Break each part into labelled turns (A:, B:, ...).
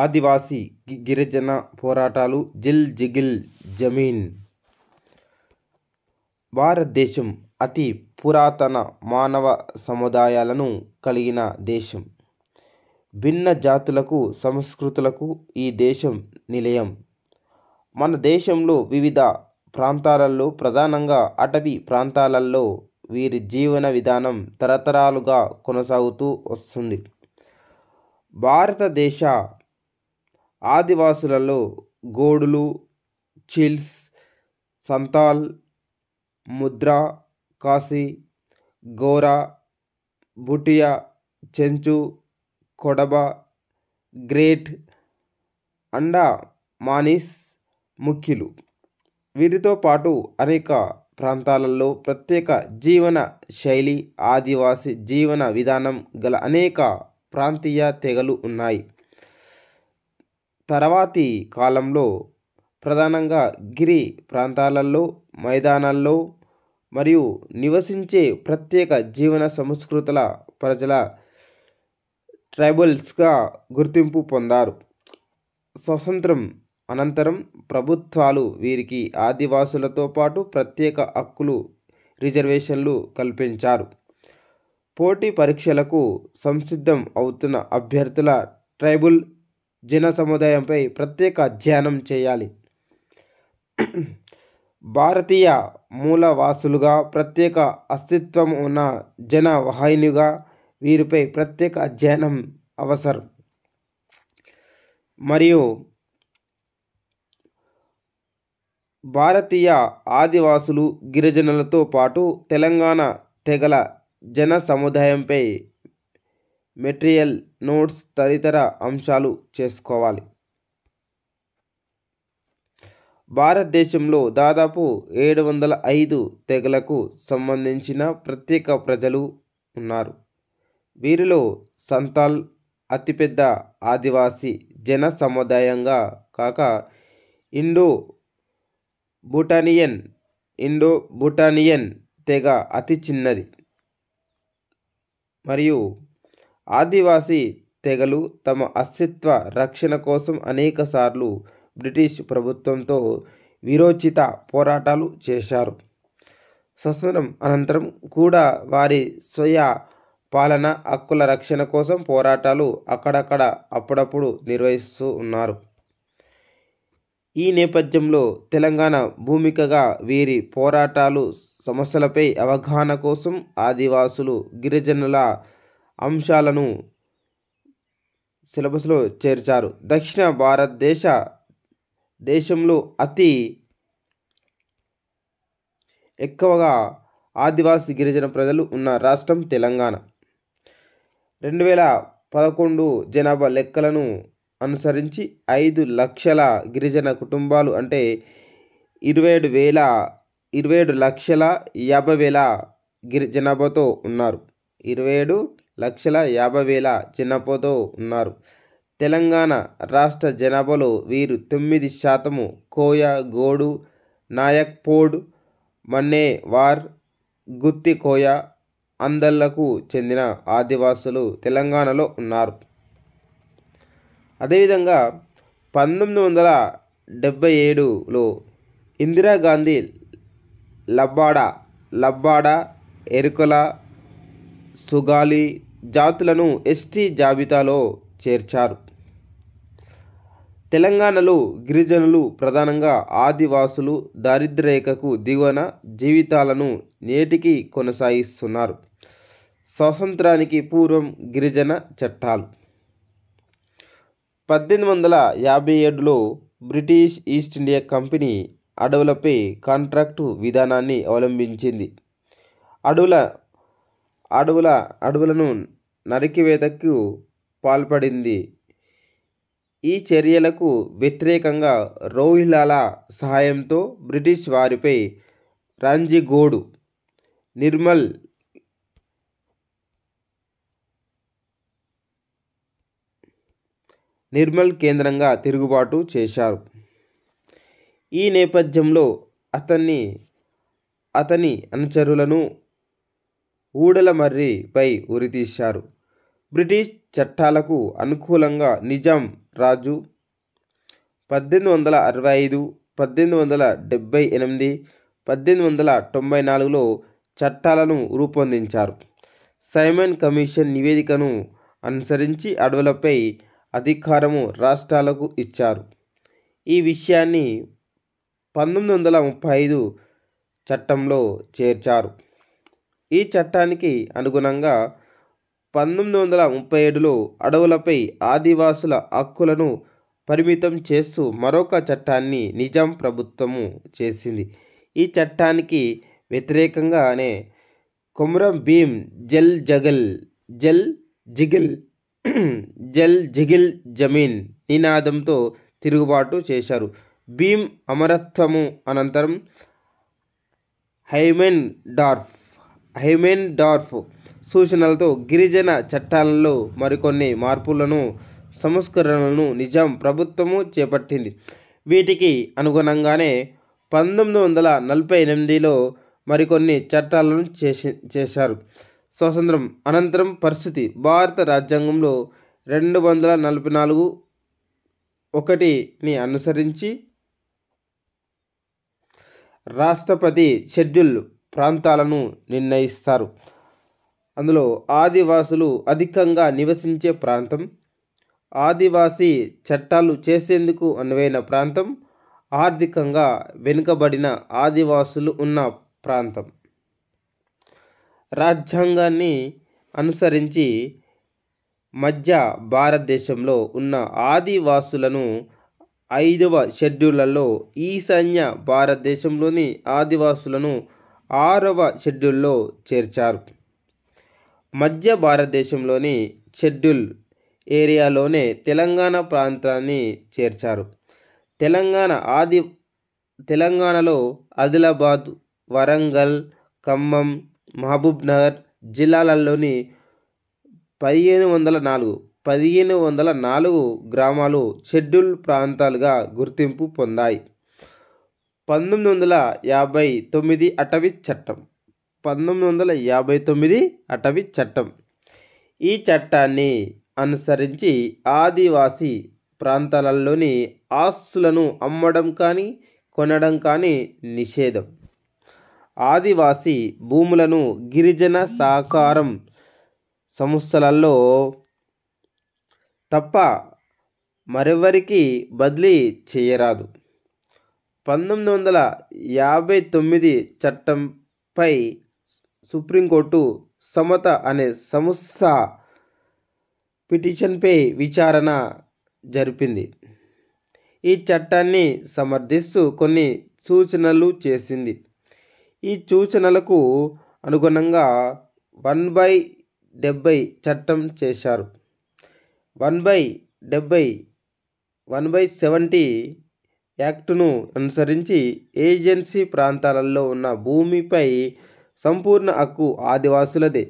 A: ఆదివాసీ గిరిజన పోరాటాలు జిల్ జిగిల్ జమీన్ భారతదేశం అతి పురాతన మానవ సముదాయాలను కలిగిన దేశం భిన్న జాతులకు సంస్కృతులకు ఈ దేశం నిలయం మన దేశంలో వివిధ ప్రాంతాలలో ప్రధానంగా అటవీ ప్రాంతాలలో వీరి జీవన విధానం తరతరాలుగా కొనసాగుతూ వస్తుంది భారతదేశ ఆదివాసులలో గోడులు చిల్స్ సంతాల్ ముద్రా కాశీ గోరా బుటియా చెంచు కొడబ గ్రేట్ అండా మానిస్ ముఖ్యులు వీరితో పాటు అనేక ప్రాంతాలలో ప్రత్యేక జీవన శైలి ఆదివాసి జీవన విధానం గల అనేక ప్రాంతీయ తెగలు ఉన్నాయి తర్వాతి కాలంలో ప్రధానంగా గిరి ప్రాంతాలలో మైదానాల్లో మరియు నివసించే ప్రత్యేక జీవన సంస్కృతుల ప్రజల ట్రైబల్స్గా గుర్తింపు పొందారు స్వతంత్రం అనంతరం ప్రభుత్వాలు వీరికి ఆదివాసులతో పాటు ప్రత్యేక హక్కులు రిజర్వేషన్లు కల్పించారు పోటీ పరీక్షలకు సంసిద్ధం అవుతున్న అభ్యర్థుల ట్రైబుల్ జన సముదాయంపై ప్రత్యేక అధ్యయనం చేయాలి భారతీయ మూలవాసులుగా ప్రత్యేక అస్తిత్వం ఉన్న జన వాహినిగా వీరిపై ప్రత్యేక అధ్యయనం అవసరం మరియు భారతీయ ఆదివాసులు గిరిజనులతో పాటు తెలంగాణ తెగల జన సముదాయంపై మెటీరియల్ నోట్స్ తదితర అంశాలు చేసుకోవాలి భారతదేశంలో దాదాపు ఏడు వందల ఐదు తెగలకు సంబంధించిన ప్రత్యేక ప్రజలు ఉన్నారు వీరిలో సంతాల్ అతిపెద్ద ఆదివాసీ జన సముదాయంగా కాక ఇండో భూటానియన్ ఇండో భూటానియన్ తెగ అతి చిన్నది మరియు ఆదివాసీ తెగలు తమ అస్తిత్వ రక్షణ కోసం అనేకసార్లు బ్రిటిష్ ప్రభుత్వంతో విరోచిత పోరాటాలు చేశారు స్వసనం అనంతరం కూడా వారి స్వయ పాలన హక్కుల రక్షణ కోసం పోరాటాలు అక్కడక్కడ అప్పుడప్పుడు నిర్వహిస్తూ ఉన్నారు ఈ నేపథ్యంలో తెలంగాణ భూమికగా వీరి పోరాటాలు సమస్యలపై అవగాహన కోసం ఆదివాసులు గిరిజనుల అంశాలను సిలబస్లో చేర్చారు దక్షిణ భారతదేశ దేశంలో అతి ఎక్కువగా ఆదివాసీ గిరిజన ప్రజలు ఉన్న రాష్ట్రం తెలంగాణ రెండు వేల పదకొండు జనాభా లెక్కలను అనుసరించి ఐదు లక్షల గిరిజన కుటుంబాలు అంటే ఇరవై ఏడు వేల ఇరవై ఏడు లక్షల యాభై వేల గిరి జనాభాతో ఉన్నారు ఇరవై ఏడు లక్షల యాభై వేల జనాభాతో ఉన్నారు తెలంగాణ రాష్ట్ర జనాభాలో వీరు తొమ్మిది శాతము కోయ గోడు నాయక్పోడ్ మన్నేవార్ కోయ అందళ్లకు చెందిన ఆదివాసులు తెలంగాణలో ఉన్నారు అదేవిధంగా పంతొమ్మిది వందల డెబ్భై ఏడులో ఇందిరాగాంధీ లబ్బాడ లబ్బాడ ఎరుకల సుగాలి జాతులను ఎస్టీ జాబితాలో చేర్చారు తెలంగాణలో గిరిజనులు ప్రధానంగా ఆదివాసులు దారిద్ర్యరేఖకు దిగువన జీవితాలను నేటికి కొనసాగిస్తున్నారు స్వాతంత్రానికి పూర్వం గిరిజన చట్టాలు పద్దెనిమిది వందల యాభై ఏడులో బ్రిటిష్ ఈస్ట్ ఇండియా కంపెనీ అడవులపై కాంట్రాక్టు విధానాన్ని అవలంబించింది అడవుల అడవుల అడవులను నరికివేతకు పాల్పడింది ఈ చర్యలకు వ్యతిరేకంగా రోహిలాల సహాయంతో బ్రిటిష్ వారిపై రాంజీగోడు నిర్మల్ నిర్మల్ కేంద్రంగా తిరుగుబాటు చేశారు ఈ నేపథ్యంలో అతన్ని అతని అనుచరులను ఊడల మర్రిపై ఉరితీశారు బ్రిటిష్ చట్టాలకు అనుకూలంగా నిజాం రాజు పద్దెనిమిది వందల అరవై ఐదు పద్దెనిమిది వందల డెబ్భై ఎనిమిది పద్దెనిమిది వందల తొంభై నాలుగులో చట్టాలను రూపొందించారు సైమన్ కమిషన్ నివేదికను అనుసరించి అడవులపై అధికారము రాష్ట్రాలకు ఇచ్చారు ఈ విషయాన్ని పంతొమ్మిది వందల ముప్పై ఐదు చట్టంలో చేర్చారు ఈ చట్టానికి అనుగుణంగా పంతొమ్మిది వందల ముప్పై ఏడులో అడవులపై ఆదివాసుల హక్కులను పరిమితం చేస్తూ మరొక చట్టాన్ని నిజాం ప్రభుత్వము చేసింది ఈ చట్టానికి వ్యతిరేకంగానే కొమరం భీమ్ జల్ జగల్ జల్ జిగిల్ జల్ జిగిల్ జమీన్ నినాదంతో తిరుగుబాటు చేశారు భీమ్ అమరత్వము అనంతరం హైమెన్ డార్ఫ్ హైమెన్డార్ఫ్ సూచనలతో గిరిజన చట్టాలలో మరికొన్ని మార్పులను సంస్కరణలను నిజాం ప్రభుత్వము చేపట్టింది వీటికి అనుగుణంగానే పంతొమ్మిది వందల నలభై ఎనిమిదిలో మరికొన్ని చట్టాలను చేసి చేశారు స్వాతంత్రం అనంతరం పరిస్థితి భారత రాజ్యాంగంలో రెండు వందల నలభై నాలుగు ఒకటిని అనుసరించి రాష్ట్రపతి షెడ్యూల్ ప్రాంతాలను నిర్ణయిస్తారు అందులో ఆదివాసులు అధికంగా నివసించే ప్రాంతం ఆదివాసీ చట్టాలు చేసేందుకు అనువైన ప్రాంతం ఆర్థికంగా వెనుకబడిన ఆదివాసులు ఉన్న ప్రాంతం రాజ్యాంగాన్ని అనుసరించి మధ్య భారతదేశంలో ఉన్న ఆదివాసులను ఐదవ షెడ్యూళ్లలో ఈశాన్య భారతదేశంలోని ఆదివాసులను ఆరవ షెడ్యూల్లో చేర్చారు మధ్య భారతదేశంలోని షెడ్యూల్ ఏరియాలోనే తెలంగాణ ప్రాంతాన్ని చేర్చారు తెలంగాణ ఆది తెలంగాణలో ఆదిలాబాద్ వరంగల్ ఖమ్మం మహబూబ్ నగర్ జిల్లాలలోని పదిహేను వందల నాలుగు పదిహేను వందల నాలుగు గ్రామాలు షెడ్యూల్ ప్రాంతాలుగా గుర్తింపు పొందాయి పంతొమ్మిది వందల యాభై తొమ్మిది అటవీ చట్టం పంతొమ్మిది వందల యాభై తొమ్మిది అటవీ చట్టం ఈ చట్టాన్ని అనుసరించి ఆదివాసి ప్రాంతాలలోని ఆస్తులను అమ్మడం కానీ కొనడం కానీ నిషేధం ఆదివాసి భూములను గిరిజన సహకారం సంస్థలలో తప్ప మరెవరికి బదిలీ చేయరాదు పంతొమ్మిది వందల యాభై తొమ్మిది చట్టంపై సుప్రీంకోర్టు సమత అనే సంస్థ పిటిషన్పై విచారణ జరిపింది ఈ చట్టాన్ని సమర్థిస్తూ కొన్ని సూచనలు చేసింది ఈ సూచనలకు అనుగుణంగా వన్ బై డెబ్బై చట్టం చేశారు వన్ బై డెబ్బై వన్ బై సెవెంటీ యాక్టును అనుసరించి ఏజెన్సీ ప్రాంతాలలో ఉన్న భూమిపై సంపూర్ణ హక్కు ఆదివాసులదే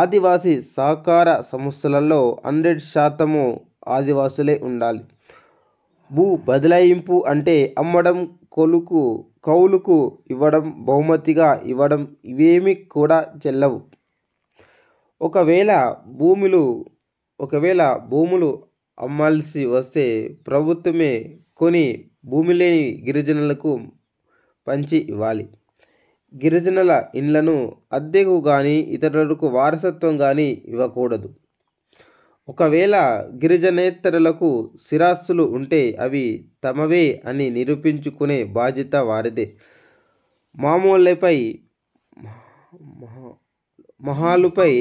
A: ఆదివాసీ సహకార సంస్థలలో హండ్రెడ్ శాతము ఆదివాసులే ఉండాలి భూ బదలాయింపు అంటే అమ్మడం కొలుకు కౌలుకు ఇవ్వడం బహుమతిగా ఇవ్వడం ఇవేమి కూడా చెల్లవు ఒకవేళ భూములు ఒకవేళ భూములు అమ్మాల్సి వస్తే ప్రభుత్వమే కొని భూమి లేని గిరిజనులకు పంచి ఇవ్వాలి గిరిజనుల ఇండ్లను అద్దెకు కానీ ఇతరులకు వారసత్వం కానీ ఇవ్వకూడదు ఒకవేళ గిరిజనేతరులకు స్థిరాస్తులు ఉంటే అవి తమవే అని నిరూపించుకునే బాధ్యత వారిదే మామూలపై మహాలుపై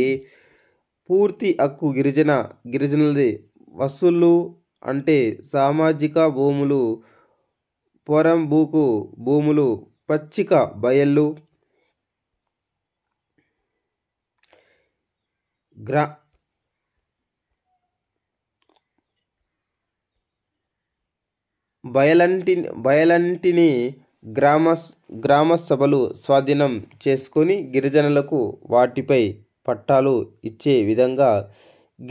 A: పూర్తి హక్కు గిరిజన గిరిజనులది వసూళ్ళు అంటే సామాజిక భూములు పొరంబూకు భూములు పచ్చిక బయళ్ళు గ్రా బయలంటి బయలంటిని గ్రామ గ్రామ సభలు స్వాధీనం చేసుకొని గిరిజనులకు వాటిపై పట్టాలు ఇచ్చే విధంగా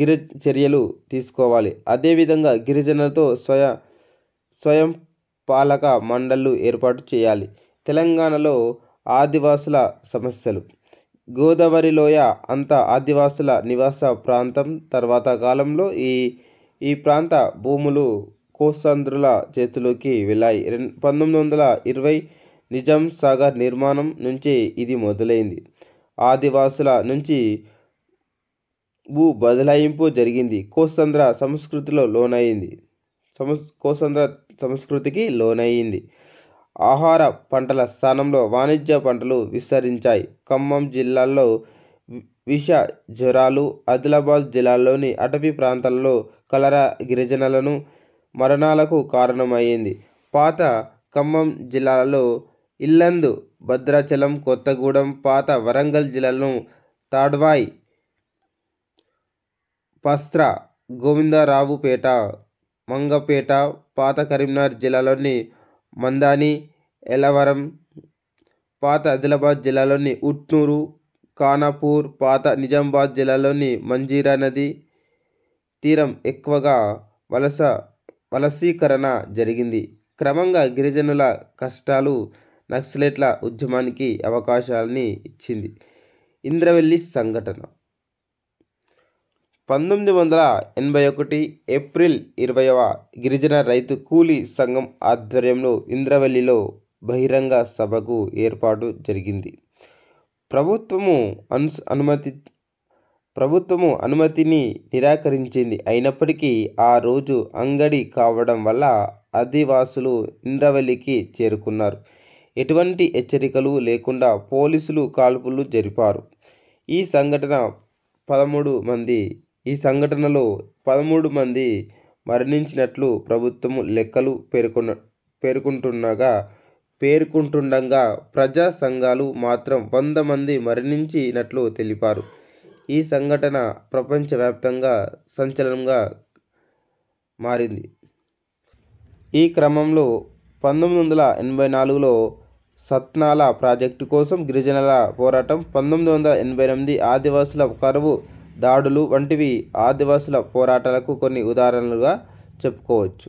A: గిరి చర్యలు తీసుకోవాలి అదేవిధంగా గిరిజనులతో స్వయ స్వయం పాలక మండళ్ళు ఏర్పాటు చేయాలి తెలంగాణలో ఆదివాసుల సమస్యలు గోదావరి లోయ అంతా ఆదివాసుల నివాస ప్రాంతం తర్వాత కాలంలో ఈ ఈ ప్రాంత భూములు కోసాంధ్రుల చేతిలోకి వెళ్ళాయి రెండు పంతొమ్మిది వందల ఇరవై నిజాం సాగర్ నిర్మాణం నుంచి ఇది మొదలైంది ఆదివాసుల నుంచి భూ బదలాయింపు జరిగింది కోసంద్ర సంస్కృతిలో లోనైంది సంస్ కోసంద్ర సంస్కృతికి లోనయ్యింది ఆహార పంటల స్థానంలో వాణిజ్య పంటలు విస్తరించాయి ఖమ్మం జిల్లాలో విష జ్వరాలు ఆదిలాబాద్ జిల్లాలోని అటవీ ప్రాంతాల్లో కలరా గిరిజనులను మరణాలకు కారణమైంది పాత ఖమ్మం జిల్లాలో ఇల్లందు భద్రాచలం కొత్తగూడెం పాత వరంగల్ జిల్లాలను తాడ్వాయ్ పస్త్ర గోవిందరావుపేట మంగపేట పాత కరీంనగర్ జిల్లాలోని మందాని ఎలవరం పాత ఆదిలాబాద్ జిల్లాలోని ఉట్నూరు ఖానాపూర్ పాత నిజామాబాద్ జిల్లాలోని మంజీరా నది తీరం ఎక్కువగా వలస వలసీకరణ జరిగింది క్రమంగా గిరిజనుల కష్టాలు నక్సలెట్ల ఉద్యమానికి అవకాశాలని ఇచ్చింది ఇంద్రవెల్లి సంఘటన పంతొమ్మిది వందల ఎనభై ఒకటి ఏప్రిల్ ఇరవైవ గిరిజన రైతు కూలీ సంఘం ఆధ్వర్యంలో ఇంద్రవల్లిలో బహిరంగ సభకు ఏర్పాటు జరిగింది ప్రభుత్వము అను అనుమతి ప్రభుత్వము అనుమతిని నిరాకరించింది అయినప్పటికీ ఆ రోజు అంగడి కావడం వల్ల ఆదివాసులు ఇంద్రవల్లికి చేరుకున్నారు ఎటువంటి హెచ్చరికలు లేకుండా పోలీసులు కాల్పులు జరిపారు ఈ సంఘటన పదమూడు మంది ఈ సంఘటనలో పదమూడు మంది మరణించినట్లు ప్రభుత్వం లెక్కలు పేర్కొన్న పేర్కొంటుండగా పేర్కొంటుండగా ప్రజా సంఘాలు మాత్రం వంద మంది మరణించినట్లు తెలిపారు ఈ సంఘటన ప్రపంచవ్యాప్తంగా సంచలనంగా మారింది ఈ క్రమంలో పంతొమ్మిది వందల ఎనభై నాలుగులో సత్నాల ప్రాజెక్టు కోసం గిరిజనుల పోరాటం పంతొమ్మిది వందల ఎనభై ఎనిమిది ఆదివాసుల కరువు దాడులు వంటివి ఆదివాసుల పోరాటాలకు కొన్ని ఉదాహరణలుగా చెప్పుకోవచ్చు